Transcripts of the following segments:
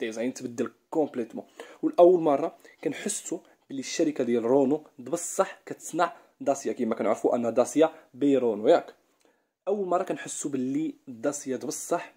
ديزاين يعني تبدل كومبليتوم والاول مره كنحسوا بلي الشركه ديال رونو بصح كتصنع داسيا كما كنعرفوا ان داسيا بيرونو ياك اول مره كنحسوا بلي داسيا بصح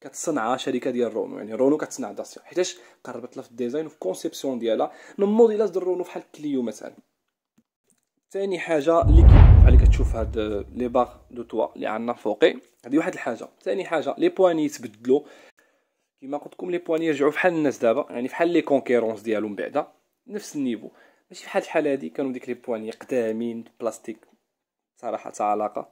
كتصنع شركه ديال رونو يعني رونو كتصنع داسيا حيتاش قربت لها في الديزاين وفي الكونسيبسيون ديالها من موديلاج ديال رونو بحال كليو مثلا ثاني حاجه اللي بحال كتشوف هاد لي باغ دو توا اللي عندنا فوقي هذه واحد الحاجه ثاني حاجه لي بواني يتبدلوا كيما قلت لكم لي بوان يرجعوا بحال الناس دابا يعني بحال لي كونكيرونس ديالهم بعدا نفس النيفو ماشي بحال شحال هادي كانوا ديك لي بوان قدامين بلاستيك صراحه تاع علاقه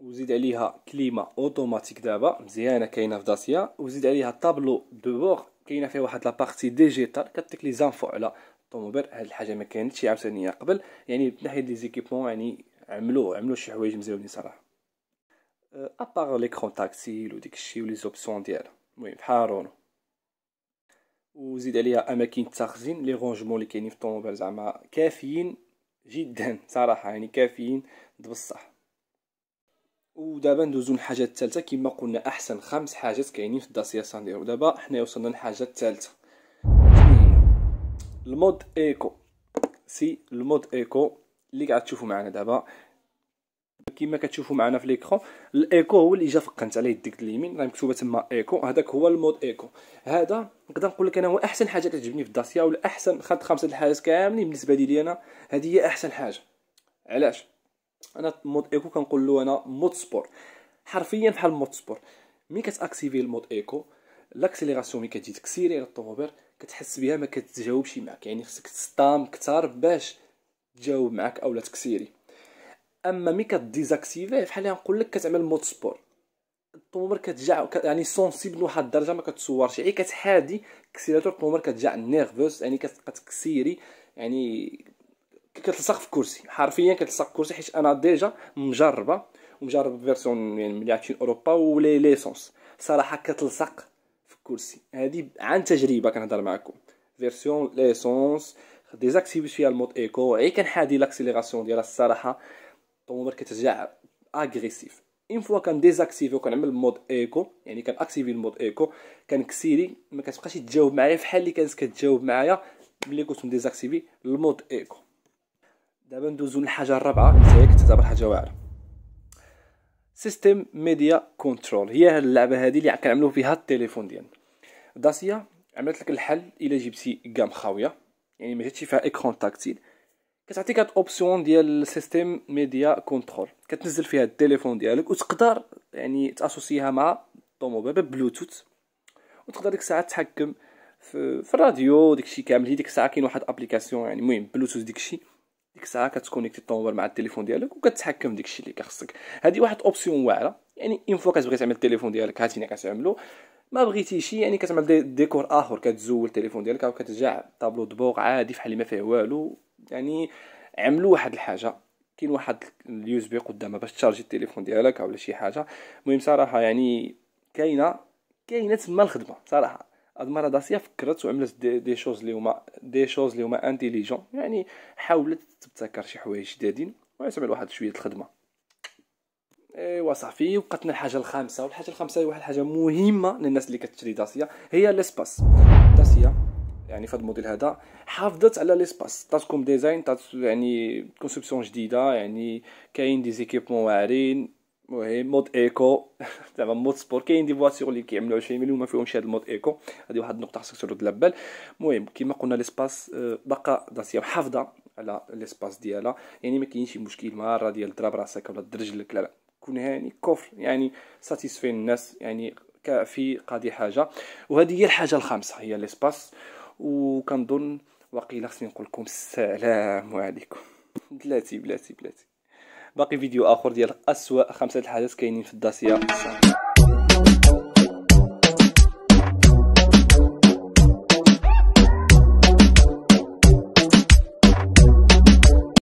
وزيد عليها كليما اوتوماتيك دابا مزيانه كاينه في داسيا وزيد عليها طابلو دو بور كاينه فيه واحد لابارتي ديجيتال كتك لي زانفو على الطوموبيل هاد الحاجه ما كانتش عاوتاني قبل يعني من ناحيه لي زيكيبمون يعني عملوا عملوا شي حوايج مزيونين صراحه ابار ليكرون تاكتيل وديك الشيء ولي زوبسيون ديالها المهم بحال رونو وزيد عليها اماكن التخزين لي رونجمون اللي كاينين في الطوموبيل زعما كافيين جدا صراحه يعني كافيين بصح ودابا ندوزو للحاجه الثالثه كما قلنا احسن خمس حاجات كاينين في الداسيا سانديرو دابا حنا وصلنا للحاجه الثالثه المود ايكو سي المود ايكو اللي قاعد تشوفوا معنا دابا كما كتشوفوا معنا في ليكرون الايكو هو اللي جا فقنت عليه يديك اليمين راه مكتوبه تما ايكو هذاك هو المود ايكو هذا نقدر نقول لك انا هو احسن حاجه كتعجبني في الداسيا ولا احسن خد خمسه الحاجات كاملين بالنسبه لي انا هذه هي احسن حاجه علاش انا مود ايكو كنقول له انا مود سبور حرفيا بحال مود سبور ملي كتاكتيفي المود ايكو لاكسيليراسيون ملي كتجي تكسيري الطوموبيل كتحس بها ما كتجاوبش معك يعني خصك تصطام كثار باش تجاوب معك اولا تكسيري اما مي كديزاكتيفيه بحال نقول لك كتعمل مود سبور الطومور كتجع يعني سونسيبل لواحد الدرجه ما كتصورش يعني كتحادي كسيلاتور الطومر كتجع نيرفوس يعني كتكسيري يعني كتلصق في كرسي حرفيا كتلصق في كرسي حيت انا ديجا مجربه ومجرب فيرسيون يعني ملي عرفتي اوروبا ولي ليسونس صراحه كتلصق في الكرسي هذه عن تجربه كنهضر معكم فيرسيون ليسونس ديزاكتيفي فيها المود ايكو اي كنحادي لاكسيليراسيون ديالها الصراحه الطوموبيل كترجع اغريسيف اون فوا كان ديزاكتيفي وكنعمل مود ايكو يعني كان اكتيفي المود ايكو كسيري ما كتبقاش تجاوب معايا فحال اللي كانت كتجاوب معايا ملي كنت مديزاكتيفي المود ايكو دابا ندوزو للحاجه الرابعه اللي هي كتعتبر حاجه واعره سيستم ميديا كنترول هي هاد اللعبه هادي اللي كنعملو فيها التليفون ديالنا داسيا عملت لك الحل الا جبتي كام خاويه يعني ما جاتش فيها ايكرون تاكتيل كتعطيك هاد اوبسيون ديال سيستيم ميديا كونترول كتنزل فيها التليفون ديالك وتقدر يعني تاسوسيها مع الطوموبيل ببلوتوث وتقدر ديك الساعه تحكم في, في الراديو داكشي كامل هي ديك الساعه كاين واحد ابليكاسيون يعني المهم بلوتوث داكشي ديك الساعه كتكونيكتي الطوموبيل مع التليفون ديالك وكتحكم داكشي اللي كخصك هذه واحد اوبسيون واعره يعني اون فوا كتبغي تعمل التليفون ديالك هاتيني كتعملو ما شي يعني كتعمل ديكور اخر كتزول التليفون ديالك او كترجع طابلو دبوغ عادي فحال ما فيه والو يعني عملوا واحد الحاجه كاين واحد اليو اس بي قدامها باش تشارجي التليفون ديالك ولا شي حاجه المهم صراحه يعني كاينه كاينه تما الخدمه صراحه المره داسيا فكرت وعملت دي, دي شوز اللي هما دي شوز اللي هما انتيليجون يعني حاولت تبتكر شي حوايج جدادين وعملت واحد شويه الخدمه ايوا صافي وقتنا الحاجه الخامسه والحاجه الخامسه هي واحد الحاجه مهمه للناس اللي كتشري داسيا هي ليسباس داسيا يعني في هذا الموديل هذا حافظت على ليسباس تاتكم ديزاين يعني كونسيبسيون جديده يعني كاين دي زيكيبمون واعرين المهم مود ايكو زعما مود سبور كاين دي فواتور اللي كيعملوا 20 مليون ما فيهمش هذا المود ايكو هذه واحد النقطه خاصك ترد بال المهم كما قلنا ليسباس آه، باقا داسيا محافظه على ليسباس ديالها يعني ما كاينش شي مشكل مره ديال ضرب راسك ولا درجلك لا لا كون هاني كفر يعني ساتيسفين الناس يعني كافي قاضي حاجه وهذه هي الحاجه الخامسه هي ليسباس وكنظن وقيلا خصني نقول لكم السلام عليكم بلاتي بلاتي بلاتي باقي فيديو اخر ديال اسوا خمسه الحاجات كاينين في الداسيه